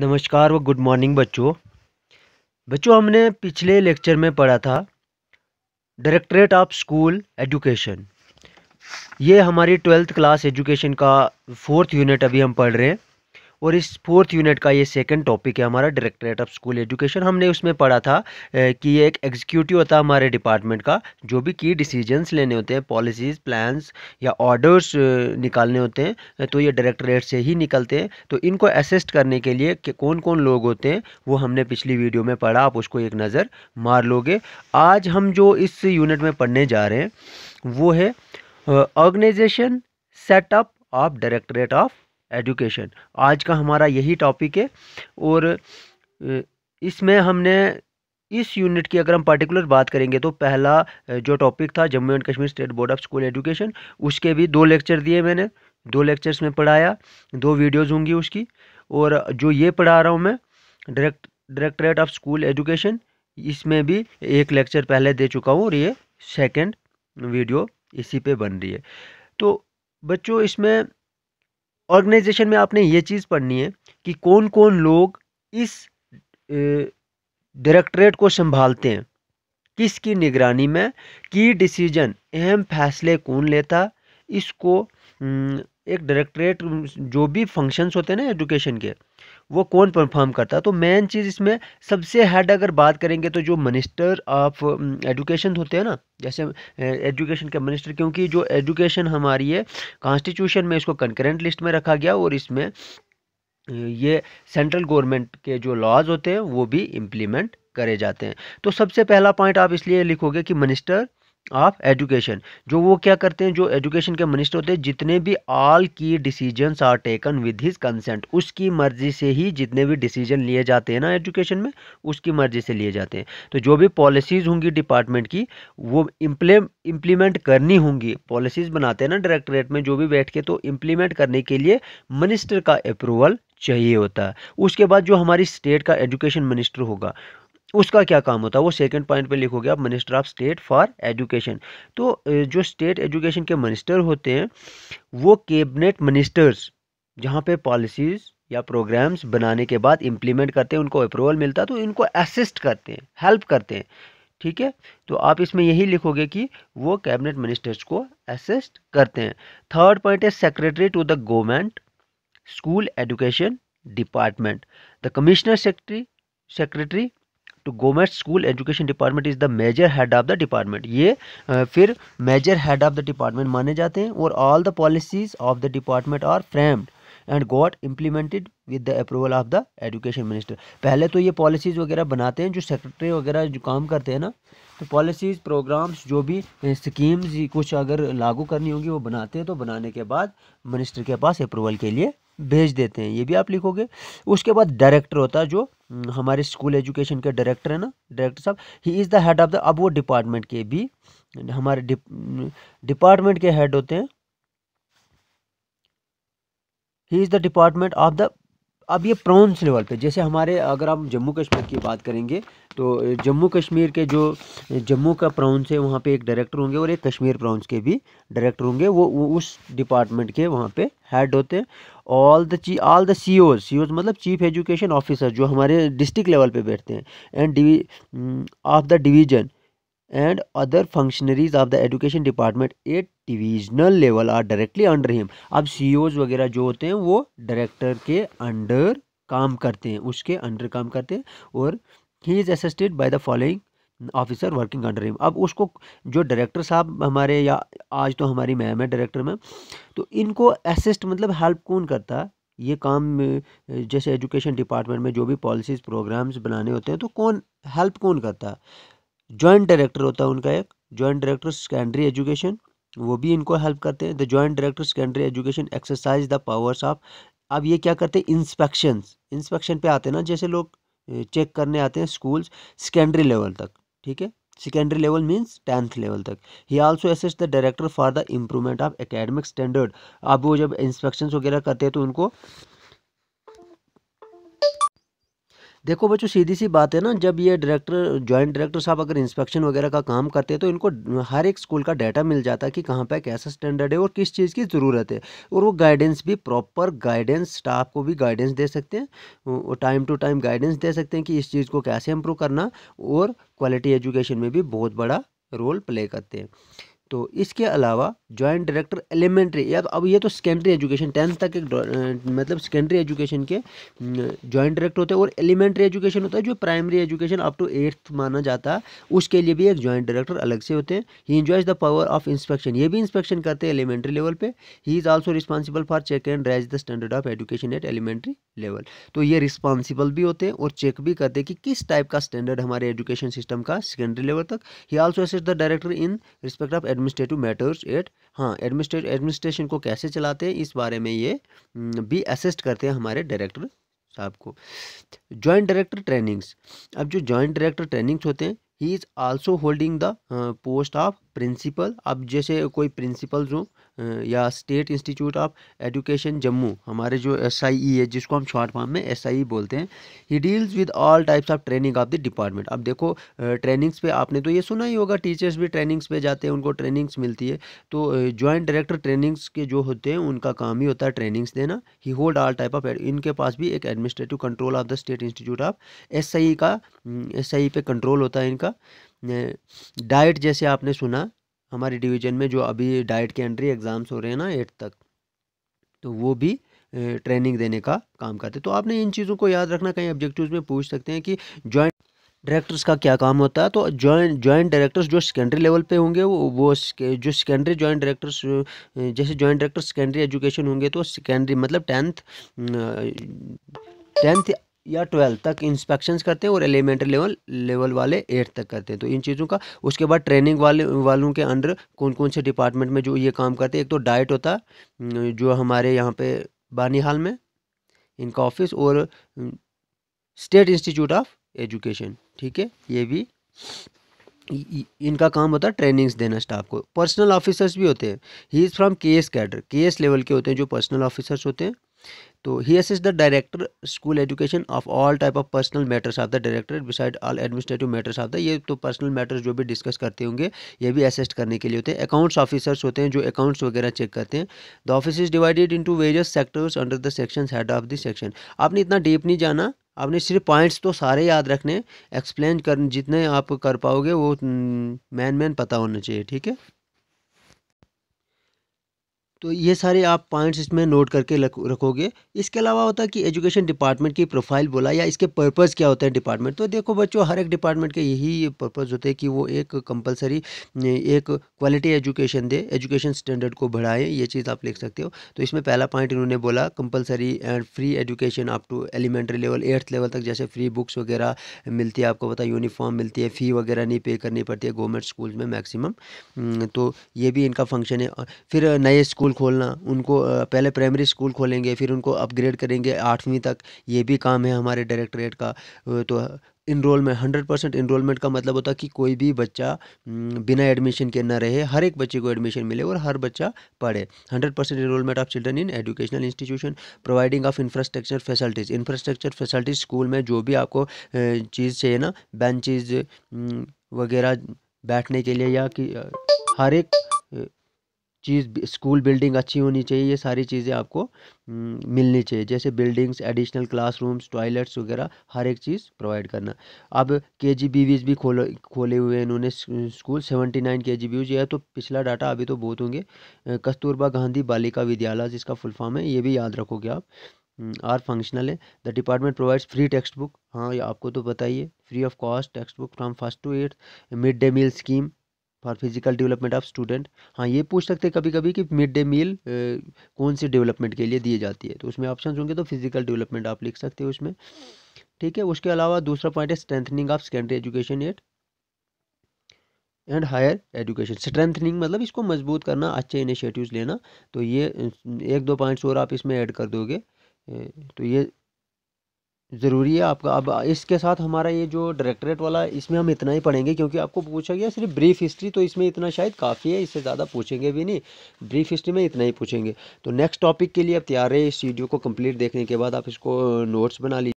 नमस्कार व good morning बच्चों बच्चों हमने पिछले लेक्चर में पढ़ा था डायरेक्टरेट ऑफ स्कूल एजुकेशन ये हमारी ट्वेल्थ क्लास एजुकेशन का फोर्थ यूनिट अभी हम पढ़ रहे हैं और इस फोर्थ यूनिट का ये सेकंड टॉपिक है हमारा डायरेक्टरेट ऑफ स्कूल एजुकेशन हमने उसमें पढ़ा था कि ये एक एग्जीक्यूटिव होता है हमारे डिपार्टमेंट का जो भी की डिसीजंस लेने होते हैं पॉलिसीज़ प्लान्स या ऑर्डर्स निकालने होते हैं तो ये डायरेक्टरेट से ही निकलते हैं तो इनको असिस्ट करने के लिए कि कौन कौन लोग होते हैं वो हमने पिछली वीडियो में पढ़ा आप उसको एक नज़र मार लोगे आज हम जो इस यूनिट में पढ़ने जा रहे हैं वो है organisation setup of directorate of education आज का हमारा यही टॉपिक है और इसमें हमने इस यूनिट की अगर हम पर्टिकुलर बात करेंगे तो पहला जो टॉपिक था Jammu and Kashmir state board of school education उसके भी दो लेक्चर दिए मैंने दो लेक्चर्स में पढ़ाया दो वीडियोज़ होंगी उसकी और जो ये पढ़ा रहा हूँ मैं direct directorate of school education इसमें भी एक लेक्चर पहले दे चुका हूँ और ये सेकेंड वीडियो इसी पे बन रही है तो बच्चों इसमें ऑर्गेनाइजेशन में आपने ये चीज़ पढ़नी है कि कौन कौन लोग इस डायरेक्टरेट को संभालते हैं किसकी निगरानी में की डिसीजन अहम फैसले कौन लेता इसको एक डायरेक्टरेट जो भी फंक्शंस होते हैं ना एजुकेशन के वो कौन परफॉर्म करता है तो मेन चीज़ इसमें सबसे हेड अगर बात करेंगे तो जो मिनिस्टर ऑफ एजुकेशन होते हैं ना जैसे एजुकेशन के मिनिस्टर क्योंकि जो एजुकेशन हमारी है कॉन्स्टिट्यूशन में इसको कंकरेंट लिस्ट में रखा गया और इसमें ये सेंट्रल गवर्नमेंट के जो लॉज होते हैं वो भी इम्प्लीमेंट करे जाते हैं तो सबसे पहला पॉइंट आप इसलिए लिखोगे कि मिनिस्टर ऑफ एजुकेशन जो वो क्या करते हैं जो एजुकेशन के मिनिस्टर होते हैं जितने भी ऑल की decisions are taken with his consent उसकी मर्जी से ही जितने भी डिसीजन लिए जाते हैं ना एजुकेशन में उसकी मर्जी से लिए जाते हैं तो जो भी पॉलिसीज़ होंगी डिपार्टमेंट की वो इम्प्ले इम्प्लीमेंट करनी होंगी पॉलिसीज़ बनाते हैं ना डायरेक्टोरेट में जो भी बैठ के तो इम्प्लीमेंट करने के लिए मिनिस्टर का अप्रूवल चाहिए होता है उसके बाद जो हमारी स्टेट का एजुकेशन मिनिस्टर होगा उसका क्या काम होता है वो सेकंड पॉइंट पे लिखोगे आप minister of state for education तो जो स्टेट एजुकेशन के मिनिस्टर होते हैं वो कैबिनेट मिनिस्टर्स जहाँ पे पॉलिसीज़ या प्रोग्राम्स बनाने के बाद इम्प्लीमेंट करते हैं उनको अप्रूवल मिलता है तो इनको असिस्ट करते हैं हेल्प करते हैं ठीक है तो आप इसमें यही लिखोगे कि वो कैबिनेट मिनिस्टर्स को असिस्ट करते हैं थर्ड पॉइंट है secretary to the government school education department the commissioner secretary secretary तो government school education department is the major head of the department ये फिर major head of the department माने जाते हैं और all the policies of the department are framed and got implemented with the approval of the education minister पहले तो ये policies वगैरह बनाते हैं जो सेक्रेटरी वगैरह जो काम करते हैं ना तो पॉलिसीज़ प्रोग्राम्स जो भी स्कीम्स कुछ अगर लागू करनी होगी वो बनाते हैं तो बनाने के बाद मिनिस्टर के पास अप्रूवल के लिए भेज देते हैं ये भी आप लिखोगे उसके बाद डायरेक्टर होता है जो हम्म, हमारे स्कूल एजुकेशन के डायरेक्टर है ना डायरेक्टर साहब he is the head of the अब वो डिपार्टमेंट के भी हमारे डिपार्टमेंट के हेड होते हैं he is the department of the अब ये प्रॉन्स लेवल पे जैसे हमारे अगर हम जम्मू कश्मीर की बात करेंगे तो जम्मू कश्मीर के जो जम्मू का प्राउंस है वहाँ पे एक डायरेक्टर होंगे और एक कश्मीर प्राउंस के भी डायरेक्टर होंगे वो, वो उस डिपार्टमेंट के वहाँ पे हेड होते हैं ऑल द ची ऑल द सी ओज सी ओज मतलब चीफ एजुकेशन ऑफिसर जो हमारे डिस्ट्रिक्ट लेवल पे बैठते हैं end of the division and other functionaries of the education department at divisional level are directly under him अब ओज e वगैरह जो होते हैं वो डायरेक्टर के अंडर काम करते हैं उसके अंडर काम करते हैं और he is assisted by the following officer working under him अब उसको जो डायरेक्टर साहब हमारे या आज तो हमारी मैम है डायरेक्टर मैम तो इनको असिस्ट मतलब हेल्प कौन करता है ये काम जैसे एजुकेशन डिपार्टमेंट में जो भी पॉलिसीज़ प्रोग्राम्स बनाने होते हैं तो कौन हेल्प कौन करता है जॉइंट डायरेक्टर होता है उनका एक जॉइंट डायरेक्टर सेकेंडरी एजुकेशन वो भी इनको हेल्प करते हैं the joint director secondary education exercise the powers of अब ये क्या करते हैं इंस्पेक्शन इंस्पेक्शन पे आते हैं ना जैसे लोग चेक करने आते हैं स्कूल्स सेकेंडरी लेवल तक ठीक है secondary level means tenth level तक he also assess the director for the improvement of academic standard अब वो जब इंस्पेक्शंस वगैरह करते हैं तो उनको देखो बच्चों सीधी सी बात है ना जब ये डायरेक्टर जॉइंट डायरेक्टर साहब अगर इंस्पेक्शन वगैरह का काम करते हैं तो इनको हर एक स्कूल का डाटा मिल जाता है कि कहाँ पर कैसा स्टैंडर्ड है और किस चीज़ की ज़रूरत है और वो गाइडेंस भी प्रॉपर गाइडेंस स्टाफ को भी गाइडेंस दे सकते हैं टाइम टू टाइम गाइडेंस दे सकते हैं कि इस चीज़ को कैसे इम्प्रूव करना और क्वालिटी एजुकेशन में भी बहुत बड़ा रोल प्ले करते हैं तो इसके अलावा जॉइंट डायरेक्टर एलिमेंट्री या तो अब ये तो सेकेंडरी एजुकेशन टेंथ तक एक मतलब सेकेंडरी एजुकेशन के जॉइंट डायरेक्टर होते हैं और एलिमेंट्री एजुकेशन होता है जो primary education up to eighth माना जाता है उसके लिए भी एक जॉइंट डायरेक्टर अलग से होते हैं he enjoys the power of inspection ये भी इंस्पेक्शन करते हैं एलिमेंट्री लेवल पर he is also responsible for check and raise the standard of education at elementary level तो ये रिस्पॉन्सिबल भी होते हैं और चेक भी करते हैं कि किस टाइप का स्टैंडर्ड हमारे एजुकेशन सिस्टम का सेकेंडरी लेवल तक he also assist the director in respect of administrative matters at हाँ एडमिनिस्ट्रेट एडमिनिस्ट्रेशन को कैसे चलाते हैं इस बारे में ये भी असिस्ट करते हैं हमारे डायरेक्टर साहब को जॉइंट डायरेक्टर ट्रेनिंग्स अब जो जॉइंट डायरेक्टर ट्रेनिंग्स होते हैं he is also holding the post of principal अब जैसे कोई प्रिंसिपल जो या state institute of education Jammu हमारे जो एस आई ई है जिसको हम शॉर्ट फॉर्म में एस आई ई बोलते हैं he deals with all types of training of the department अब देखो ट्रेनिंग्स पे आपने तो ये सुना ही होगा टीचर्स भी ट्रेनिंग्स पे जाते हैं उनको ट्रेनिंग्स मिलती है तो जॉइंट डायरेक्टर ट्रेनिंग्स के जो होते हैं उनका काम ही होता है ट्रेनिंग्स देना he hold all type of इनके पास भी एक administrative control of the state institute of S I का एस आई e पे कंट्रोल होता है इनका डाइट जैसे आपने सुना हमारे डिवीजन में जो अभी डाइट के अंडर एग्ज़ाम्स हो रहे हैं ना एट तक तो वो भी ट्रेनिंग देने का काम करते तो आपने इन चीज़ों को याद रखना कहीं ऑब्जेक्टिव्स में पूछ सकते हैं कि जॉइंट डायरेक्टर्स का क्या काम होता है तो जॉइंट जॉइंट डायरेक्टर्स जो सेकेंडरी लेवल पे होंगे वो वो जो सेकेंडरी जॉइंट डायरेक्टर्स जैसे जॉइंट डायरेक्टर्स सेकेंडरी एजुकेशन होंगे तो सेकेंडरी मतलब टेंथ टेंथ या ट्वेल्थ तक इंस्पेक्शंस करते हैं और एलिमेंट्री लेवल लेवल वाले एट तक करते हैं तो इन चीज़ों का उसके बाद ट्रेनिंग वाले वालों के अंडर कौन कौन से डिपार्टमेंट में जो ये काम करते हैं एक तो डाइट होता जो हमारे यहाँ पे हाल में इनका ऑफिस और स्टेट इंस्टीट्यूट ऑफ एजुकेशन ठीक है ये भी इनका काम होता है ट्रेनिंग्स देना स्टाफ को पर्सनल ऑफिसर्स भी होते हैं he is from K S cadre K S level के होते हैं जो पर्सनल ऑफिसर्स होते हैं तो he is the director school education of all type of personal matters of the director beside all administrative matters of the ये तो personal matters जो भी डिस्कस करते होंगे ये भी असिस्ट करने के लिए होते हैं अकाउंट्स ऑफिसर्स होते हैं जो अकाउंट्स वगैरह चेक करते हैं the office is divided into various sectors under the section head of the section आपने इतना डीप नहीं जाना आपने सिर्फ पॉइंट्स तो सारे याद रखने एक्सप्लेन कर जितने आप कर पाओगे वो मैन हम्म, मैन पता होना चाहिए ठीक है तो ये सारे आप पॉइंट्स इसमें नोट करके रखोगे इसके अलावा होता है कि एजुकेशन डिपार्टमेंट की प्रोफाइल बोला या इसके पर्पज़ क्या होते हैं डिपार्टमेंट तो देखो बच्चों हर एक डिपार्टमेंट के यही पर्पज़ होते हैं कि वो एक कंपलसरी एक क्वालिटी एजुकेशन दे एजुकेशन स्टैंडर्ड को बढ़ाएं ये चीज़ आप लिख सकते हो तो इसमें पहला पॉइंट इन्होंने बोला compulsory and free education up to elementary level eighth level तक जैसे फ्री बुक्स वगैरह मिलती है आपको पता यूनिफॉर्म मिलती है फ़ी वगैरह नहीं पे करनी पड़ती है गवर्नमेंट स्कूल में मैक्सिमम तो ये भी इनका फंक्शन है फिर नए स्कूल स्कूल खोलना उनको पहले प्राइमरी स्कूल खोलेंगे फिर उनको अपग्रेड करेंगे आठवीं तक ये भी काम है हमारे डायरेक्टरेट का तो इनरोलमेंट हंड्रेड परसेंट इनरोलमेंट का मतलब होता है कि कोई भी बच्चा बिना एडमिशन के ना रहे हर एक बच्चे को एडमिशन मिले और हर बच्चा पढ़े hundred percent enrolment of children in educational institution providing of infrastructure facilities infrastructure facilities school में जो भी आपको चीज़ चाहिए ना बेंचेज वगैरह बैठने के लिए या कि हर एक चीज़ स्कूल बिल्डिंग अच्छी होनी चाहिए ये सारी चीज़ें आपको मिलनी चाहिए जैसे बिल्डिंग्स एडिशनल क्लासरूम्स टॉयलेट्स वगैरह हर एक चीज़ प्रोवाइड करना अब के जी भी खोले खोले हुए हैं इन्होंने स्कूल सेवेंटी नाइन के जी यह तो पिछला डाटा अभी तो बहुत होंगे कस्तूरबा गांधी बालिका विद्यालय जिसका फुल फॉर्म है ये भी याद रखोगे आप आर फंक्शनल है the department provides free text book हाँ ये आपको तो बताइए free of cost text book from first to eight mid day meal scheme for physical development of student हाँ ये पूछ सकते हैं कभी कभी कि मिड डे मील कौन सी डेवलपमेंट के लिए दी जाती है तो उसमें ऑप्शन होंगे तो फिजिकल डेवलपमेंट आप लिख सकते हो उसमें ठीक है उसके अलावा दूसरा पॉइंट है strengthening of secondary education at and higher education strengthening मतलब इसको मजबूत करना अच्छे इनिशिएटिव्स लेना तो ये एक दो पॉइंट्स और आप इसमें ऐड कर दोगे तो ये ज़रूरी है आपका अब इसके साथ हमारा ये जो डायरेक्टरेट वाला इसमें हम इतना ही पढ़ेंगे क्योंकि आपको पूछा गया सिर्फ ब्रीफ हिस्ट्री तो इसमें इतना शायद काफ़ी है इससे ज़्यादा पूछेंगे भी नहीं ब्रीफ हिस्ट्री में इतना ही पूछेंगे तो नेक्स्ट टॉपिक के लिए आप तैयार रहे इस वीडियो को कंप्लीट देखने के बाद आप इसको नोट्स बना लीजिए